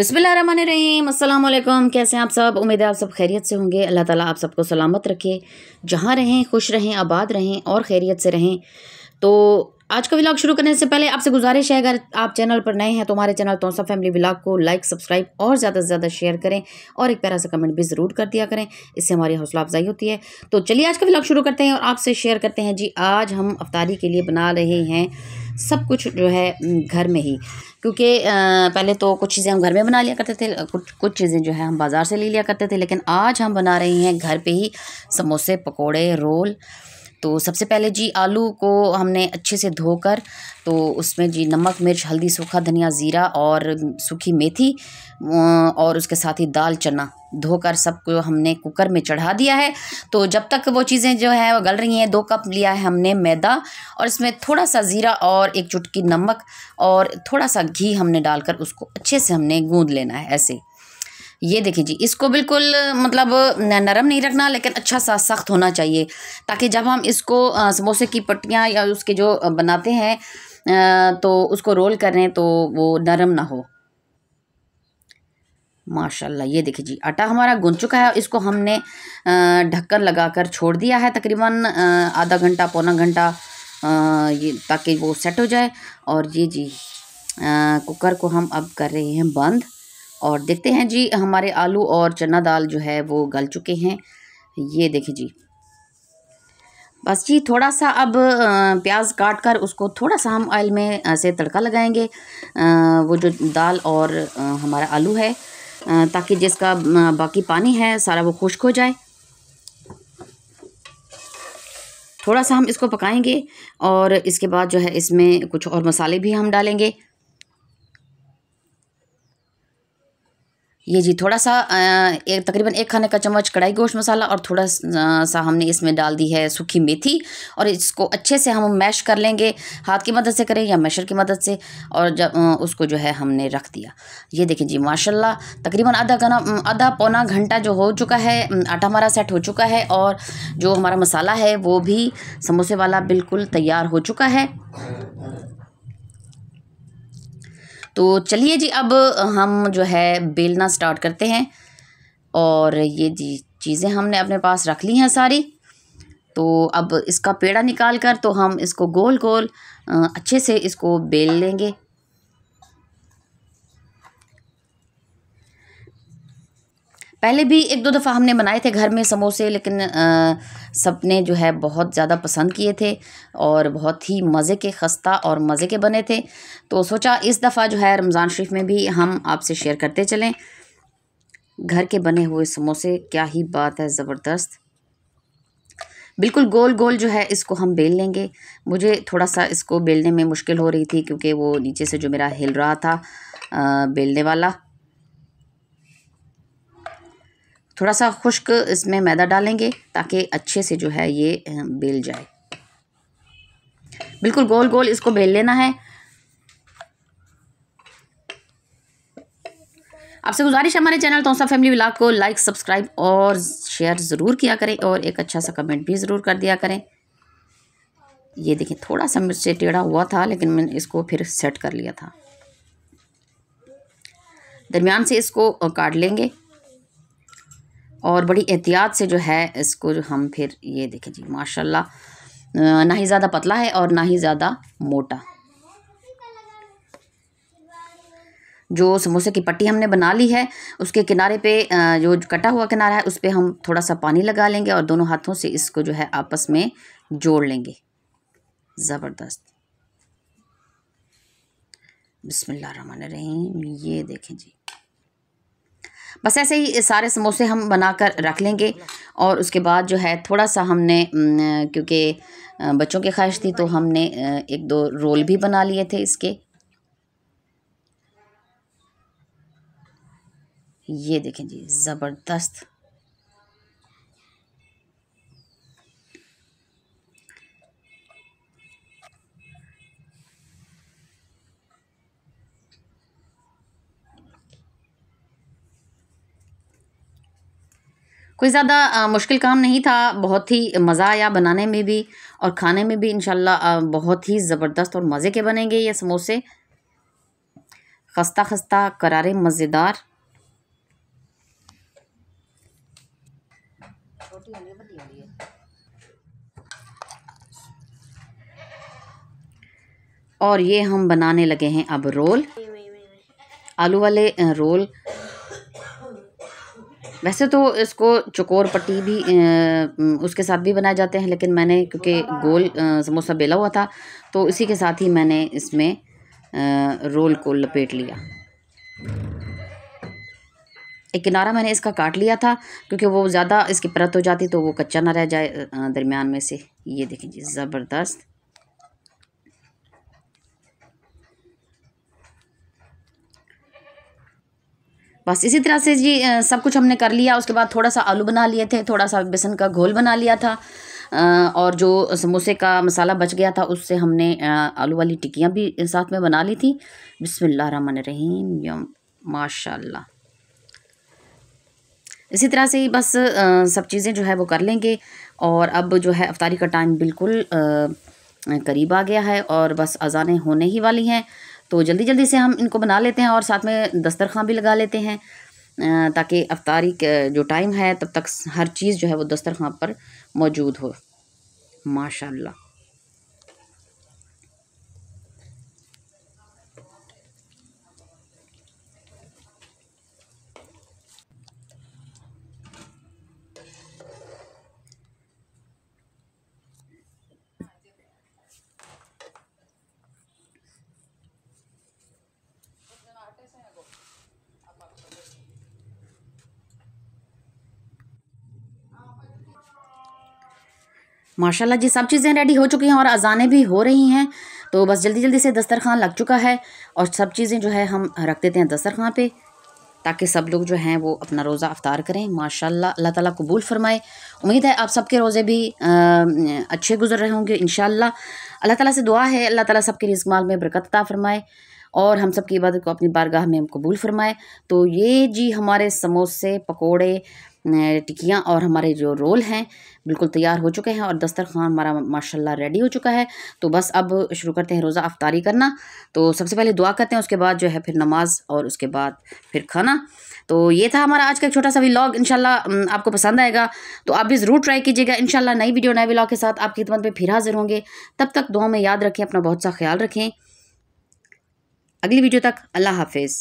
रहीम अल्लाम कैसे हैं आप सब उम्मीद है आप सब खैरियत से होंगे अल्लाह ताला आप सबको सलामत रखे जहाँ रहें खुश रहें आबाद रहें और खैरियत से रहें तो आज का व्लॉग शुरू करने से पहले आपसे गुजारिश है अगर आप चैनल पर नए हैं तो हमारे चैनल तोसा फैमिली व्लॉग को लाइक सब्सक्राइब और ज़्यादा से ज़्यादा शेयर करें और एक प्यारा सा कमेंट भी ज़रूर कर दिया करें इससे हमारी हौसला अफजाई होती है तो चलिए आज का व्लाग शुरू करते हैं और आपसे शेयर करते हैं जी आज हम अफ्तारी के लिए बना रहे हैं सब कुछ जो है घर में ही क्योंकि पहले तो कुछ चीज़ें हम घर में बना लिया करते थे कुछ कुछ चीज़ें जो है हम बाज़ार से ले लिया करते थे लेकिन आज हम बना रहे हैं घर पे ही समोसे पकोड़े रोल तो सबसे पहले जी आलू को हमने अच्छे से धोकर तो उसमें जी नमक मिर्च हल्दी सूखा धनिया ज़ीरा और सूखी मेथी और उसके साथ ही दाल चना धोकर सबको हमने कुकर में चढ़ा दिया है तो जब तक वो चीज़ें जो है वो गल रही हैं दो कप लिया है हमने मैदा और इसमें थोड़ा सा ज़ीरा और एक चुटकी नमक और थोड़ा सा घी हमने डालकर उसको अच्छे से हमने गूँध लेना है ऐसे ये देखिए जी इसको बिल्कुल मतलब नरम नहीं रखना लेकिन अच्छा सा सख्त होना चाहिए ताकि जब हम इसको समोसे की पट्टियाँ या उसके जो बनाते हैं तो उसको रोल करें तो वो नरम ना हो माशाल्लाह ये देखिए जी आटा हमारा गुन चुका है इसको हमने ढक्कन लगाकर छोड़ दिया है तकरीबन आधा घंटा पौना घंटा ये ताकि वो सेट हो जाए और ये जी कुकर को हम अब कर रहे हैं बंद और देखते हैं जी हमारे आलू और चना दाल जो है वो गल चुके हैं ये देखिए जी बस जी थोड़ा सा अब प्याज काट कर उसको थोड़ा सा हम ऑयल में से तड़का लगाएंगे वो जो दाल और हमारा आलू है ताकि जिसका बाकी पानी है सारा वो खुश्क हो जाए थोड़ा सा हम इसको पकाएंगे और इसके बाद जो है इसमें कुछ और मसाले भी हम डालेंगे ये जी थोड़ा सा एक तकरीबन एक खाने का चम्मच कढ़ाई गोश्त मसाला और थोड़ा सा हमने इसमें डाल दी है सूखी मेथी और इसको अच्छे से हम मैश कर लेंगे हाथ की मदद से करें या मैशर की मदद से और जब उसको जो है हमने रख दिया ये देखें जी माशाल्लाह तकरीबन आधा घना आधा पौना घंटा जो हो चुका है आटा हमारा सेट हो चुका है और जो हमारा मसाला है वो भी समोसे वाला बिल्कुल तैयार हो चुका है तो चलिए जी अब हम जो है बेलना स्टार्ट करते हैं और ये जी चीज़ें हमने अपने पास रख ली हैं सारी तो अब इसका पेड़ा निकाल कर तो हम इसको गोल गोल अच्छे से इसको बेल लेंगे पहले भी एक दो दफ़ा हमने बनाए थे घर में समोसे लेकिन सबने जो है बहुत ज़्यादा पसंद किए थे और बहुत ही मज़े के खस्ता और मज़े के बने थे तो सोचा इस दफ़ा जो है रमज़ान शरीफ में भी हम आपसे शेयर करते चलें घर के बने हुए समोसे क्या ही बात है ज़बरदस्त बिल्कुल गोल गोल जो है इसको हम बेल लेंगे मुझे थोड़ा सा इसको बेलने में मुश्किल हो रही थी क्योंकि वो नीचे से जो मेरा हिल रहा था बेलने वाला थोड़ा सा खुश्क इसमें मैदा डालेंगे ताकि अच्छे से जो है ये बेल जाए बिल्कुल गोल गोल इसको बेल लेना है आपसे गुजारिश हमारे चैनल तोसा फैमिली ब्लाग को लाइक सब्सक्राइब और शेयर ज़रूर किया करें और एक अच्छा सा कमेंट भी ज़रूर कर दिया करें ये देखें थोड़ा सा मुझसे टेढ़ा हुआ था लेकिन मैंने इसको फिर सेट कर लिया था दरमियान से इसको काट लेंगे और बड़ी एहतियात से जो है इसको जो हम फिर ये देखें जी माशाल्लाह ना ही ज़्यादा पतला है और ना ही ज़्यादा मोटा जो समोसे की पट्टी हमने बना ली है उसके किनारे पे जो कटा हुआ किनारा है उस पर हम थोड़ा सा पानी लगा लेंगे और दोनों हाथों से इसको जो है आपस में जोड़ लेंगे ज़बरदस्त बिसमीम ये देखें जी बस ऐसे ही सारे समोसे हम बना कर रख लेंगे और उसके बाद जो है थोड़ा सा हमने क्योंकि बच्चों की ख्वाहिश थी तो हमने एक दो रोल भी बना लिए थे इसके ये देखें जी ज़बरदस्त कोई ज़्यादा मुश्किल काम नहीं था बहुत ही मज़ा आया बनाने में भी और खाने में भी इन बहुत ही ज़बरदस्त और मज़े के बनेंगे ये समोसे खस्ता खस्ता करारे मज़ेदार और ये हम बनाने लगे हैं अब रोल आलू वाले रोल वैसे तो इसको चकोर पट्टी भी उसके साथ भी बनाए जाते हैं लेकिन मैंने क्योंकि गोल समोसा बेला हुआ था तो इसी के साथ ही मैंने इसमें रोल को लपेट लिया एक किनारा मैंने इसका काट लिया था क्योंकि वो ज़्यादा इसकी परत हो जाती तो वो कच्चा ना रह जाए दरमियान में से ये देखिए जी ज़बरदस्त बस इसी तरह से जी सब कुछ हमने कर लिया उसके बाद थोड़ा सा आलू बना लिए थे थोड़ा सा बेसन का घोल बना लिया था और जो समोसे का मसाला बच गया था उससे हमने आलू वाली टिक्कियाँ भी साथ में बना ली थी बिसमिल्ल रन रहीम माशा इसी तरह से ही बस सब चीज़ें जो है वो कर लेंगे और अब जो है अफ्तारी का टाइम बिल्कुल करीब आ गया है और बस अजानें होने ही वाली हैं तो जल्दी जल्दी से हम इनको बना लेते हैं और साथ में दस्तरखा भी लगा लेते हैं ताकि अफ्तारी जो टाइम है तब तक हर चीज़ जो है वो दस्तरखा पर मौजूद हो माशाल्लाह माशाल्लाह जी सब चीज़ें रेडी हो चुकी हैं और अजानें भी हो रही हैं तो बस जल्दी जल्दी से दस्तरखान लग चुका है और सब चीज़ें जो है हम रख देते हैं दस्तरखान पे ताकि सब लोग जो हैं वो अपना रोज़ा अफ्तार करें माशाल्लाह अल्लाह ताला कबूल फरमाए उम्मीद है आप सबके रोज़े भी आ, अच्छे गुजर रहे होंगे इन अल्लाह ताला से दुआ है अल्लाह ताला सबके रिस्क माल में बरकत अता फरमाए और हम सब की इबादत को अपनी बारगाह में कबूल फरमाए तो ये जी हमारे समोसे पकौड़े टिकियाँ और हमारे जो रोल हैं बिल्कुल तैयार हो चुके हैं और दस्तरखान हमारा माशाल्लाह रेडी हो चुका है तो बस अब शुरू करते हैं रोज़ा अफ्तारी करना तो सबसे पहले दुआ करते हैं उसके बाद जो है फिर नमाज और उसके बाद फिर खाना तो ये था हमारा आज का एक छोटा सा व्लॉग इनशाला आपको पसंद आएगा तो आप भी ज़रूर ट्राई कीजिएगा इनशाला नई वीडियो नए ब्लॉग के साथ आपकी खिदमत में फिर हाजिर होंगे तब तक दुआ में याद रखें अपना बहुत सा ख्याल रखें अगली वीडियो तक अल्लाह हाफिज़